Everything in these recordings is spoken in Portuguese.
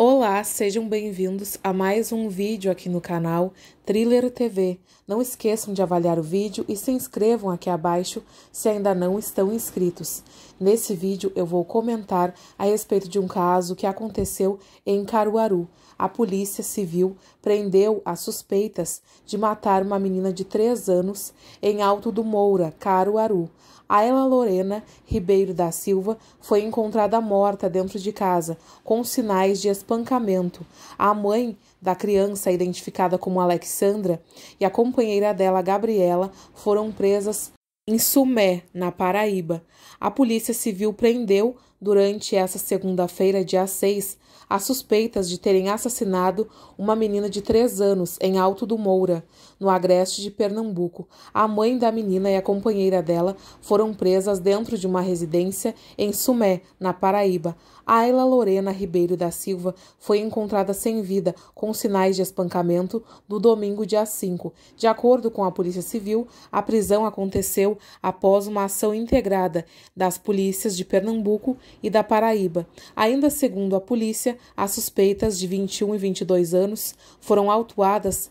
Olá, sejam bem-vindos a mais um vídeo aqui no canal Thriller TV. Não esqueçam de avaliar o vídeo e se inscrevam aqui abaixo se ainda não estão inscritos. Nesse vídeo eu vou comentar a respeito de um caso que aconteceu em Caruaru a Polícia Civil prendeu as suspeitas de matar uma menina de 3 anos em Alto do Moura, Caruaru. Ela Lorena Ribeiro da Silva foi encontrada morta dentro de casa, com sinais de espancamento. A mãe da criança, identificada como Alexandra, e a companheira dela, Gabriela, foram presas em Sumé, na Paraíba. A Polícia Civil prendeu durante essa segunda-feira, dia 6, as suspeitas de terem assassinado uma menina de 3 anos em Alto do Moura, no agreste de Pernambuco. A mãe da menina e a companheira dela foram presas dentro de uma residência em Sumé, na Paraíba. Ayla Lorena Ribeiro da Silva foi encontrada sem vida, com sinais de espancamento, no domingo, dia 5. De acordo com a Polícia Civil, a prisão aconteceu após uma ação integrada das polícias de Pernambuco e da Paraíba. Ainda segundo a polícia, as suspeitas de 21 e 22 anos foram autuadas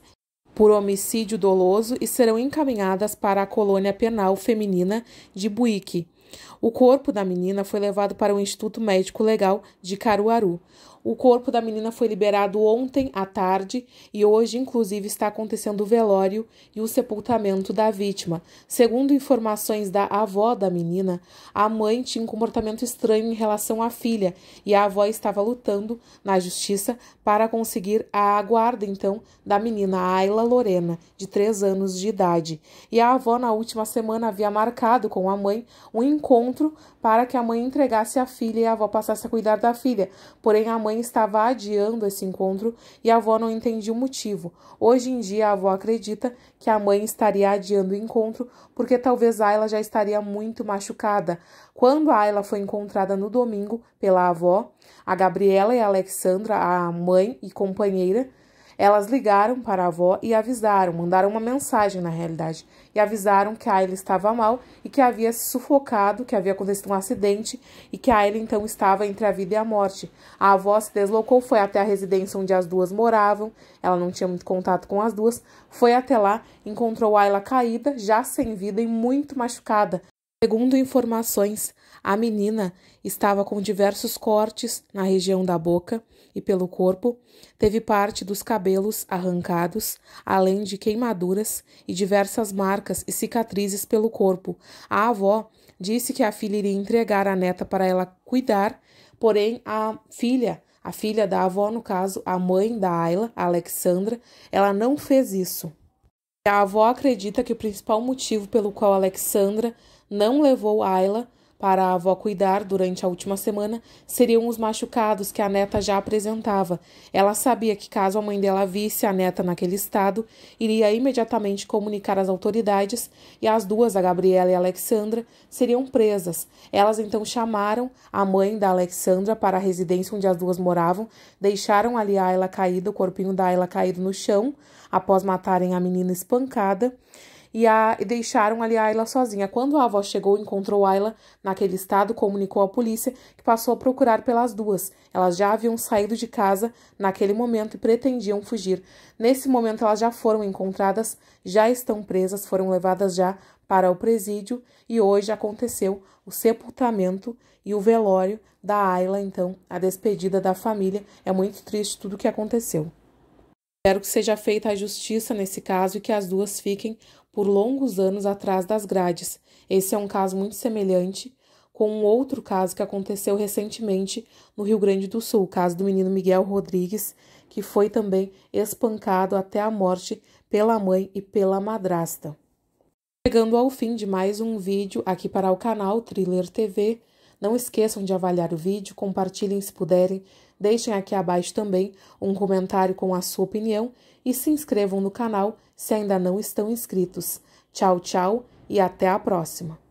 por homicídio doloso e serão encaminhadas para a colônia penal feminina de Buíque. O corpo da menina foi levado para o Instituto Médico Legal de Caruaru. O corpo da menina foi liberado ontem à tarde e hoje, inclusive, está acontecendo o velório e o sepultamento da vítima. Segundo informações da avó da menina, a mãe tinha um comportamento estranho em relação à filha e a avó estava lutando na justiça para conseguir a guarda, então, da menina Ayla Lorena, de 3 anos de idade. E a avó, na última semana, havia marcado com a mãe um encontro para que a mãe entregasse a filha e a avó passasse a cuidar da filha. Porém, a mãe mãe estava adiando esse encontro e a avó não entendia o motivo. Hoje em dia, a avó acredita que a mãe estaria adiando o encontro porque talvez Ayla já estaria muito machucada. Quando Ayla foi encontrada no domingo pela avó, a Gabriela e a Alexandra, a mãe e companheira, elas ligaram para a avó e avisaram, mandaram uma mensagem na realidade, e avisaram que a Ayla estava mal e que havia se sufocado, que havia acontecido um acidente e que a Ayla então estava entre a vida e a morte. A avó se deslocou, foi até a residência onde as duas moravam, ela não tinha muito contato com as duas, foi até lá, encontrou a Ayla caída, já sem vida e muito machucada. Segundo informações, a menina estava com diversos cortes na região da boca e pelo corpo, teve parte dos cabelos arrancados, além de queimaduras e diversas marcas e cicatrizes pelo corpo. A avó disse que a filha iria entregar a neta para ela cuidar, porém a filha, a filha da avó no caso, a mãe da Ayla, a Alexandra, ela não fez isso. A avó acredita que o principal motivo pelo qual Alexandra não levou Ayla para a avó cuidar durante a última semana seriam os machucados que a neta já apresentava. Ela sabia que, caso a mãe dela visse a neta naquele estado, iria imediatamente comunicar às autoridades e as duas, a Gabriela e a Alexandra, seriam presas. Elas então chamaram a mãe da Alexandra para a residência onde as duas moravam, deixaram ali a ela caída, o corpinho da ela caído no chão, após matarem a menina espancada e, a, e deixaram ali a Ayla sozinha. Quando a avó chegou, encontrou Ayla naquele estado, comunicou à polícia, que passou a procurar pelas duas. Elas já haviam saído de casa naquele momento e pretendiam fugir. Nesse momento, elas já foram encontradas, já estão presas, foram levadas já para o presídio e hoje aconteceu o sepultamento e o velório da Ayla, então, a despedida da família. É muito triste tudo o que aconteceu. Espero que seja feita a justiça nesse caso e que as duas fiquem por longos anos atrás das grades. Esse é um caso muito semelhante com um outro caso que aconteceu recentemente no Rio Grande do Sul, o caso do menino Miguel Rodrigues, que foi também espancado até a morte pela mãe e pela madrasta. Chegando ao fim de mais um vídeo aqui para o canal Thriller TV, não esqueçam de avaliar o vídeo, compartilhem se puderem, deixem aqui abaixo também um comentário com a sua opinião e se inscrevam no canal se ainda não estão inscritos. Tchau, tchau e até a próxima!